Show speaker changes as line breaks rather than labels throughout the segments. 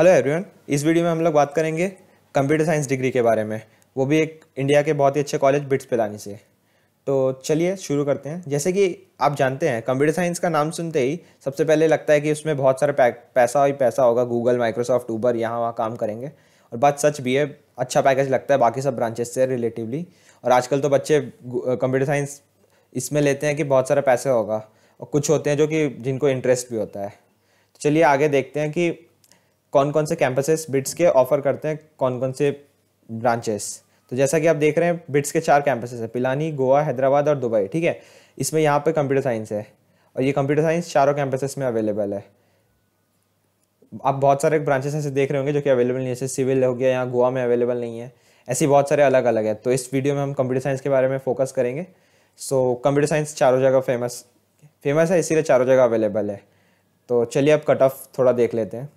hello everyone इस video में हम लोग बात करेंगे कंप्यूटर साइंस डिग्री के बारे में वो भी एक इंडिया के बहुत ही अच्छे कॉलेज बिट्स पे लाने से तो चलिए शुरू करते हैं जैसे कि आप जानते हैं कंप्यूटर साइंस का नाम सुनते ही सबसे पहले लगता है कि उसमें बहुत सारा पैसा ही पैसा होगा गूगल माइक्रोसॉफ्ट ऊबर यहाँ वहाँ काम करेंगे और बात सच भी है अच्छा पैकेज लगता है बाकी सब ब्रांचेस से रिलेटिवली और आजकल तो बच्चे कंप्यूटर साइंस इसमें लेते हैं कि बहुत सारा पैसा होगा और कुछ होते हैं जो कि जिनको इंटरेस्ट भी होता है तो चलिए आगे देखते हैं कि कौन कौन से कैंपसेस बिट्स के ऑफर करते हैं कौन कौन से ब्रांचेस तो जैसा कि आप देख रहे हैं बिट्स के चार कैंपसेस हैं पिलानी गोवा हैदराबाद और दुबई ठीक है इसमें यहाँ पे कंप्यूटर साइंस है और ये कंप्यूटर साइंस चारों कैंपसेस में अवेलेबल है आप बहुत सारे ब्रांचेस ऐसे देख रहे होंगे जो कि अवेलेबल नहीं है जैसे सिविल हो गया यहाँ गोवा में अवेलेबल नहीं है ऐसी बहुत सारे अलग अलग है तो इस वीडियो में हम कंप्यूटर साइंस के बारे में फोकस करेंगे सो कंप्यूटर साइंस चारों जगह फेमस फेमस है इसीलिए चारों जगह अवेलेबल है तो चलिए आप कट ऑफ थोड़ा देख लेते हैं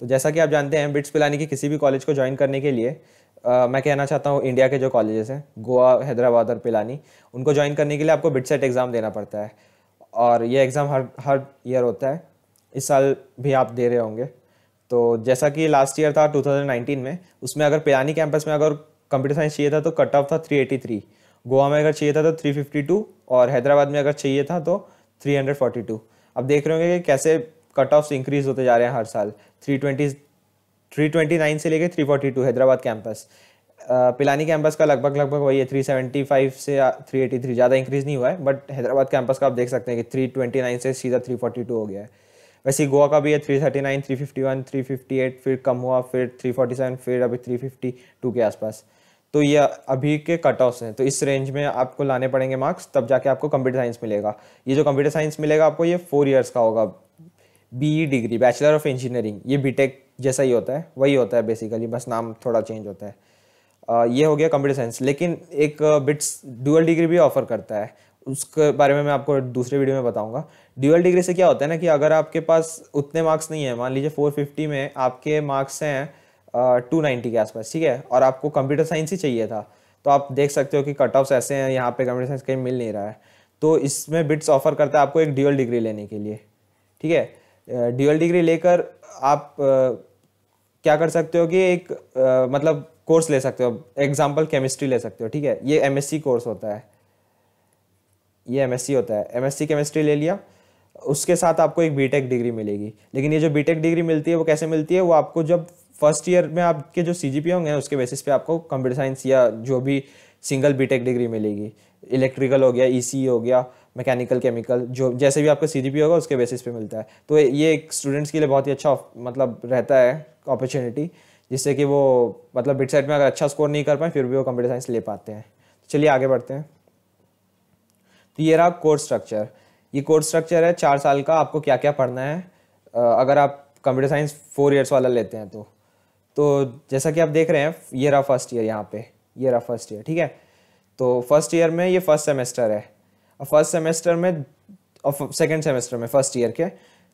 तो जैसा कि आप जानते हैं बिट्स पिलानी की किसी भी कॉलेज को ज्वाइन करने के लिए आ, मैं कहना चाहता हूँ इंडिया के जो कॉलेजेस हैं गोवा हैदराबाद और पिलानी उनको ज्वाइन करने के लिए आपको बिट सेट एग्ज़ाम देना पड़ता है और ये एग्ज़ाम हर हर ईयर होता है इस साल भी आप दे रहे होंगे तो जैसा कि लास्ट ईयर था 2019 में उसमें अगर पिलानी कैंपस में अगर कंप्यूटर साइंस चाहिए था तो कट ऑफ था 383 गोवा में अगर चाहिए था तो 352 और हैदराबाद में अगर चाहिए था तो 342 अब देख रहे होंगे कि कैसे कट ऑफ इंक्रीज होते जा रहे हैं हर साल three twenty three twenty nine से लेके three forty two Hyderabad campus Pilani campus का लगभग लगभग वही है थ्री सेवेंटी फाइव से थ्री एटी थ्री ज़्यादा इंक्रीज़ नहीं हुआ है बट हैदराबाद कैंपस का आप देख सकते हैं कि थ्री ट्वेंटी नाइन से सीधा थ्री फोर्टी टू हो गया है वैसे गोवा का भी है three thirty nine three fifty one three fifty eight फिर कम हुआ फिर थ्री फोर्टी सेवन फिर अभी थ्री फिफ्टी टू के आसपास तो ये अभी के कट ऑफ्स हैं तो इस रेंज में आपको लाने पड़ेंगे मार्क्स तब जाके आपको कंप्यूटर साइंस मिलेगा ये जो कंप्यूटर साइंस मिलेगा आपको ये फोर ईयर्स का होगा B degree bachelor of engineering ये टेक जैसा ही होता है वही होता है बेसिकली बस नाम थोड़ा चेंज होता है ये हो गया कंप्यूटर साइंस लेकिन एक बिट्स डुअल डिग्री भी ऑफर करता है उसके बारे में मैं आपको दूसरे वीडियो में बताऊंगा ड्यूअल डिग्री से क्या होता है ना कि अगर आपके पास उतने मार्क्स नहीं है मान लीजिए 450 में आपके मार्क्स हैं टू नाइन्टी के आसपास ठीक है और आपको कंप्यूटर साइंस ही चाहिए था तो आप देख सकते हो कि कट ऑफ्स ऐसे हैं यहाँ पे कंप्यूटर साइंस कहीं मिल नहीं रहा है तो इसमें बिट्स ऑफर करता है आपको एक ड्यूअल डिग्री लेने के लिए ठीक है ड्यूअल डिग्री लेकर आप क्या कर सकते हो कि एक मतलब कोर्स ले सकते हो एग्जाम्पल केमिस्ट्री ले सकते हो ठीक है ये एमएससी कोर्स होता है ये एमएससी होता है एमएससी केमिस्ट्री ले लिया उसके साथ आपको एक बीटेक डिग्री मिलेगी लेकिन ये जो बीटेक डिग्री मिलती है वो कैसे मिलती है वो आपको जब फर्स्ट ईयर में आपके जो सी होंगे उसके बेसिस पे आपको कंप्यूटर साइंस या जो भी सिंगल बीटेक डिग्री मिलेगी इलेक्ट्रिकल हो गया ई e e हो गया मैकेनिकल केमिकल जो जैसे भी आपका सी होगा उसके बेसिस पे मिलता है तो ये एक स्टूडेंट्स के लिए बहुत ही अच्छा मतलब रहता है अपॉर्चुनिटी जिससे कि वो मतलब बिट साइड e में अगर अच्छा स्कोर नहीं कर पाए फिर भी वो कंप्यूटर साइंस ले पाते हैं तो चलिए आगे बढ़ते हैं तो ये रहा कोर्स स्ट्रक्चर ये कोर्स स्ट्रक्चर है चार साल का आपको क्या क्या पढ़ना है अगर आप कंप्यूटर साइंस फोर ईयर्स वाला लेते हैं तो तो जैसा कि आप देख रहे हैं ये रहा फर्स्ट ईयर यहाँ पे ये रहा फर्स्ट ईयर ठीक है तो फर्स्ट ईयर में ये फर्स्ट सेमेस्टर है फर्स्ट सेमेस्टर में और सेकेंड सेमेस्टर में फर्स्ट ईयर के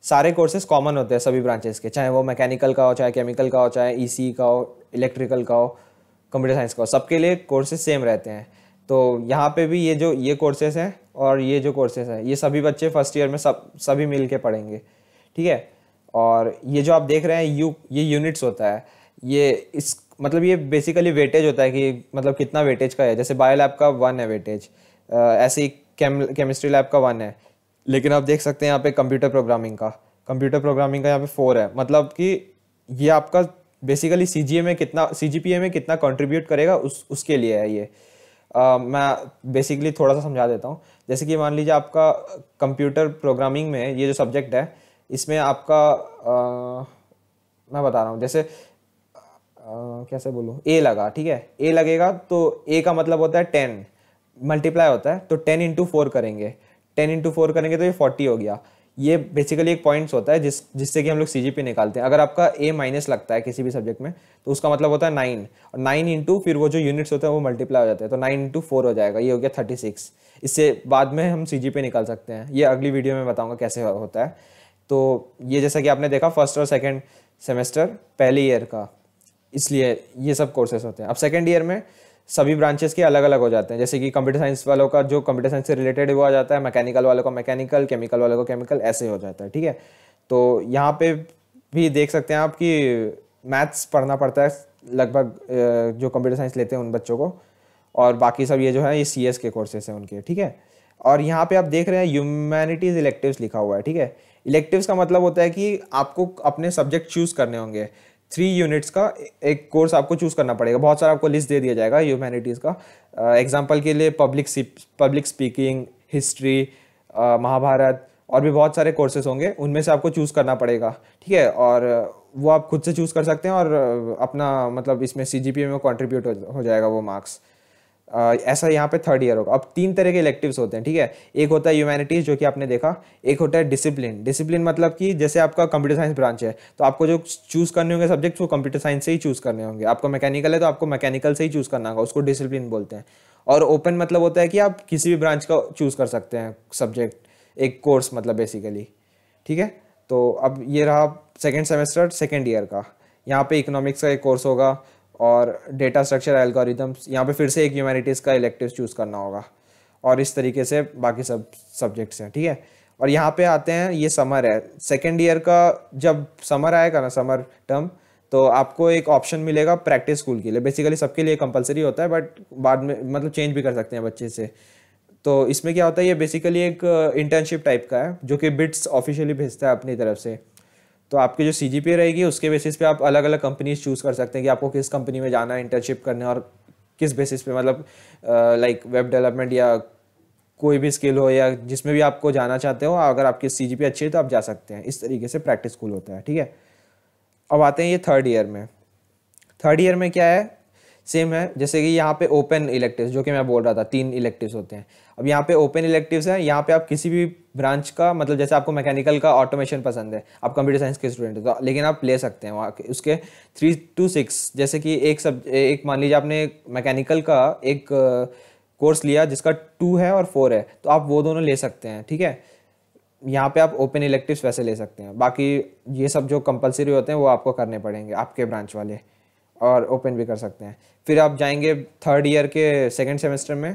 सारे कोर्सेज कॉमन होते हैं सभी ब्रांचेस के चाहे वो मैकेनिकल का हो चाहे केमिकल का हो चाहे ई e का हो इलेक्ट्रिकल का हो कंप्यूटर साइंस का हो सबके लिए कोर्सेज सेम रहते हैं तो यहाँ पे भी ये जो ये कोर्सेज हैं और ये जो कोर्सेज हैं ये सभी बच्चे फर्स्ट ईयर में सब सभी मिल के पढ़ेंगे ठीक है और ये जो आप देख रहे हैं यू ये यूनिट्स होता है ये इस मतलब ये बेसिकली वेटेज होता है कि मतलब कितना वेटेज का है जैसे बायो लैब का वन है वेटेज ऐसे ही केमिस्ट्री लैब का वन है लेकिन आप देख सकते हैं यहाँ पे कंप्यूटर प्रोग्रामिंग का कंप्यूटर प्रोग्रामिंग का यहाँ पे फोर है मतलब कि ये आपका बेसिकली सी में कितना सी में कितना कंट्रीब्यूट करेगा उस उसके लिए है ये आ, मैं बेसिकली थोड़ा सा समझा देता हूँ जैसे कि मान लीजिए आपका कंप्यूटर प्रोग्रामिंग में ये जो सब्जेक्ट है इसमें आपका आ, मैं बता रहा हूँ जैसे आ, कैसे बोलूँ ए लगा ठीक है ए लगेगा तो ए का मतलब होता है टेन मल्टीप्लाई होता है तो टेन इंटू फोर करेंगे टेन इंटू फोर करेंगे तो ये फोर्टी हो गया ये बेसिकली एक पॉइंट्स होता है जिस जिससे कि हम लोग सी निकालते हैं अगर आपका ए माइनस लगता है किसी भी सब्जेक्ट में तो उसका मतलब होता है नाइन और नाइन इंटू फिर वो जो यूनिट्स होते हैं वो मल्टीप्लाई हो जाते हैं तो नाइन इंटू फोर हो जाएगा ये हो गया थर्टी सिक्स इससे बाद में हम सी निकाल सकते हैं ये अगली वीडियो में बताऊँगा कैसे होता है तो ये जैसा कि आपने देखा फर्स्ट और सेकेंड सेमेस्टर पहले ईयर का इसलिए ये सब कोर्सेस होते हैं अब सेकेंड ईयर में सभी ब्रांचेस के अलग अलग हो जाते हैं जैसे कि कंप्यूटर साइंस वालों का जो कंप्यूटर साइंस से रिलेटेड वो आ जाता है मैकेनिकल वालों का मैकेनिकल केमिकल वालों का केमिकल ऐसे हो जाता है ठीक है तो यहाँ पे भी देख सकते हैं आप कि मैथ्स पढ़ना पड़ता है लगभग जो कंप्यूटर साइंस लेते हैं उन बच्चों को और बाकी सब ये जो है ये सी के कोर्सेस हैं उनके ठीक है और यहाँ पे आप देख रहे हैं ह्यूमैनिटीज़ इलेक्टिव लिखा हुआ है ठीक है इलेक्टिव का मतलब होता है कि आपको अपने सब्जेक्ट चूज़ करने होंगे थ्री यूनिट्स का एक कोर्स आपको चूज़ करना पड़ेगा बहुत सारा आपको लिस्ट दे दिया जाएगा ह्यूमैनिटीज़ का एग्जाम्पल uh, के लिए public public speaking history Mahabharat और भी बहुत सारे कोर्सेज होंगे उनमें से आपको चूज़ करना पड़ेगा ठीक है और uh, वो आप खुद से चूज़ कर सकते हैं और uh, अपना मतलब इसमें सी में कॉन्ट्रीब्यूट हो जाएगा वो मार्क्स ऐसा यहाँ पे थर्ड ईयर होगा अब तीन तरह के इलेक्टिव्स होते हैं ठीक है एक होता है ह्यूमैनिटीज़ जो कि आपने देखा एक होता है डिसिप्लिन डिसिप्लिन मतलब कि जैसे आपका कंप्यूटर साइंस ब्रांच है तो आपको जो चूज़ करने होंगे सब्जेक्ट्स वो कंप्यूटर साइंस से ही चूज़ करने होंगे आपको मैकेनिकल है तो आपको मैकेनिकल से ही चूज़ करना होगा उसको डिसिप्लिन बोलते हैं और ओपन मतलब होता है कि आप किसी भी ब्रांच का चूज़ कर सकते हैं सब्जेक्ट एक कोर्स मतलब बेसिकली ठीक है तो अब ये रहा सेकेंड सेमेस्टर सेकेंड ईयर का यहाँ पे इकोनॉमिक्स का एक कोर्स होगा और डेटा स्ट्रक्चर एल्गोरिदम्स यहाँ पे फिर से एक ह्यूमैनिटीज़ का इलेक्टिव चूज़ करना होगा और इस तरीके से बाकी सब सब्जेक्ट्स हैं ठीक है और यहाँ पे आते हैं ये समर है सेकेंड ईयर का जब समर आएगा ना समर टर्म तो आपको एक ऑप्शन मिलेगा प्रैक्टिस स्कूल के लिए बेसिकली सबके लिए कंपलसरी होता है बट बाद में मतलब चेंज भी कर सकते हैं बच्चे से तो इसमें क्या होता है ये बेसिकली एक इंटर्नशिप टाइप का है जो कि बिट्स ऑफिशियली भेजता है अपनी तरफ से तो आपकी जो सी रहेगी उसके बेसिस पे आप अलग अलग कंपनीज चूज़ कर सकते हैं कि आपको किस कंपनी में जाना है इंटर्नशिप करने और किस बेसिस पे मतलब लाइक वेब डेवलपमेंट या कोई भी स्किल हो या जिसमें भी आपको जाना चाहते हो अगर आपकी सी जी अच्छी है तो आप जा सकते हैं इस तरीके से प्रैक्टिस स्कूल होता है ठीक है अब आते हैं ये थर्ड ईयर में थर्ड ईयर में क्या है सेम है जैसे कि यहाँ पे ओपन इलेक्टिव जो कि मैं बोल रहा था तीन इलेक्टिव होते हैं अब यहाँ पे ओपन इलेक्टिव्स हैं यहाँ पे आप किसी भी ब्रांच का मतलब जैसे आपको मैकेनिकल का ऑटोमेशन पसंद है आप कंप्यूटर साइंस के स्टूडेंट हैं तो लेकिन आप ले सकते हैं वहाँ उसके थ्री टू सिक्स जैसे कि एक सब एक मान लीजिए आपने मैकेनिकल का एक कोर्स लिया जिसका टू है और फोर है तो आप वो दोनों ले सकते हैं ठीक है यहाँ पे आप ओपन इलेक्टिव्स वैसे ले सकते हैं बाकी ये सब जो कंपलसरी होते हैं वो आपको करने पड़ेंगे आपके ब्रांच वाले और ओपन भी कर सकते हैं फिर आप जाएंगे थर्ड ईयर के सेकेंड सेमेस्टर में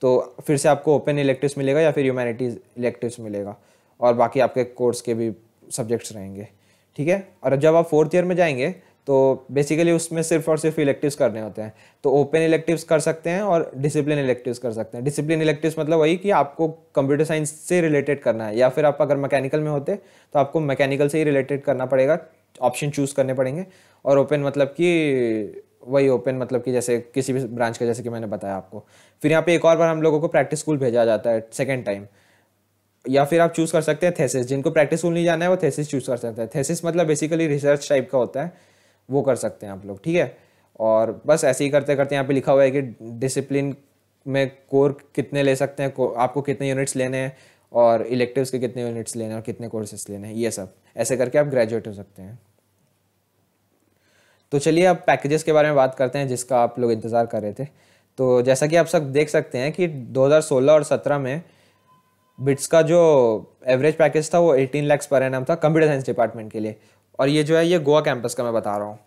तो फिर से आपको ओपन इलेक्टिव्स मिलेगा या फिर ह्यूमैनिटीज़ इलेक्टिव्स मिलेगा और बाकी आपके कोर्स के भी सब्जेक्ट्स रहेंगे ठीक है और जब आप फोर्थ ईयर में जाएंगे तो बेसिकली उसमें सिर्फ और सिर्फ इलेक्टिव्स करने होते हैं तो ओपन इलेक्टिव्स कर सकते हैं और डिसिप्लिन इलेक्टिव्स कर सकते हैं डिसिप्लिन इलेक्टिव्स मतलब वही कि आपको कंप्यूटर साइंस से रिलेटेड करना है या फिर आप अगर मैकेनिकल में होते तो आपको मैकेनिकल से ही रिलेटेड करना पड़ेगा ऑप्शन चूज़ करने पड़ेंगे और ओपन मतलब कि वही ओपन मतलब कि जैसे किसी भी ब्रांच का जैसे कि मैंने बताया आपको फिर यहाँ पे एक और बार हम लोगों को प्रैक्टिस स्कूल भेजा जाता है सेकेंड टाइम या फिर आप चूज़ कर सकते हैं थेसिस जिनको प्रैक्टिस स्कूल नहीं जाना है वो थेसिस चूज़ कर सकते हैं थेसिस मतलब बेसिकली रिसर्च टाइप का होता है वो कर सकते हैं आप लोग ठीक है और बस ऐसे ही करते करते यहाँ पे लिखा हुआ है कि डिसिप्लिन में कोर कितने ले सकते हैं आपको कितने यूनिट्स लेने हैं और इलेक्टिव्स के कितने यूनिट्स लेने और कितने कोर्सेस लेने हैं ये सब ऐसे करके आप ग्रेजुएट हो सकते हैं तो चलिए आप पैकेजेस के बारे में बात करते हैं जिसका आप लोग इंतज़ार कर रहे थे तो जैसा कि आप सब देख सकते हैं कि 2016 और 17 में बिट्स का जो एवरेज पैकेज था वो 18 लाख पर एन था कंप्यूटर साइंस डिपार्टमेंट के लिए और ये जो है ये गोवा कैंपस का मैं बता रहा हूँ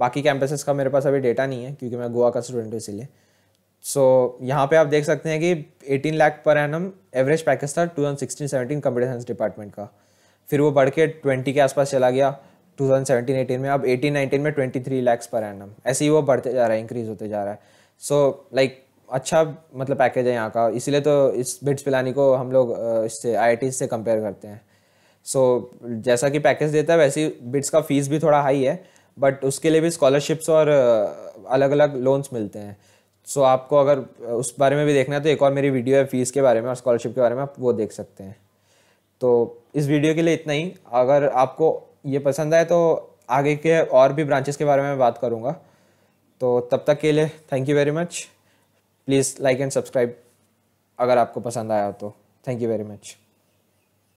बाकी कैंपसेस का मेरे पास अभी डेटा नहीं है क्योंकि मैं गोवा का स्टूडेंट हूँ इसीलिए सो so, यहाँ पे आप देख सकते हैं कि 18 lakh per annum average package था 2016-17 कंप्यूटर साइंस डिपार्टमेंट का फिर वो बढ़ के 20 के आसपास चला गया 2017-18 में अब 18-19 में 23 लैक्स पर एनम ऐसे ही वो बढ़ते जा रहा है इंक्रीज होते जा रहा है सो so, लाइक like, अच्छा मतलब पैकेज है यहाँ का इसीलिए तो इस बिट्स पिलानी को हम लोग इससे आई से कंपेयर करते हैं सो so, जैसा कि पैकेज देता है वैसे बिट्स का फीस भी थोड़ा हाई है बट उसके लिए भी स्कॉलरशिप्स और अलग अलग लोन्स मिलते हैं सो so, आपको अगर उस बारे में भी देखना है तो एक और मेरी वीडियो है फ़ीस के बारे में और स्कॉलरशिप के बारे में आप वो देख सकते हैं तो इस वीडियो के लिए इतना ही अगर आपको ये पसंद आए तो आगे के और भी ब्रांचेस के बारे में बात करूँगा तो तब तक के लिए thank you very much please like and subscribe अगर आपको पसंद आया हो तो थैंक यू वेरी मच